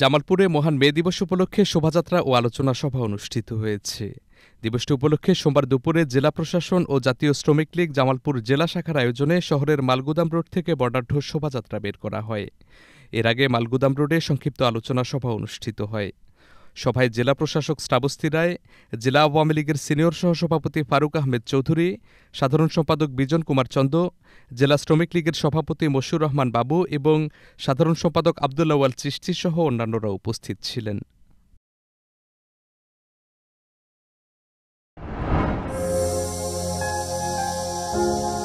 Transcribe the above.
জামালপুরে মহান মে দিবস উপলক্ষে শোভাযাত্রা ও আলোচনা সভা অনুষ্ঠিত হয়েছে দিবসটি উপলক্ষে সোমবার দুপুরে জেলা প্রশাসন ও জাতীয় শ্রমিক লীগ জামালপুর জেলা শাখার আয়োজনে শহরের মালগুদাম রোড থেকে বর্ডাঢ্য শোভাযাত্রা বের করা হয় এর আগে মালগুদাম রোডে সংক্ষিপ্ত আলোচনা সভা অনুষ্ঠিত হয় সভায় জেলা প্রশাসক স্টাবস্তি রায় জেলা আওয়ামী লীগের সিনিয়র সহসভাপতি ফারুক আহমেদ চৌধুরী সাধারণ সম্পাদক বিজন কুমার চন্দ জেলা শ্রমিক লীগের সভাপতি মশিউর রহমান বাবু এবং সাধারণ সম্পাদক আবদুল্লাওয়াল চিষ্টি সহ অন্যান্যরা উপস্থিত ছিলেন thank you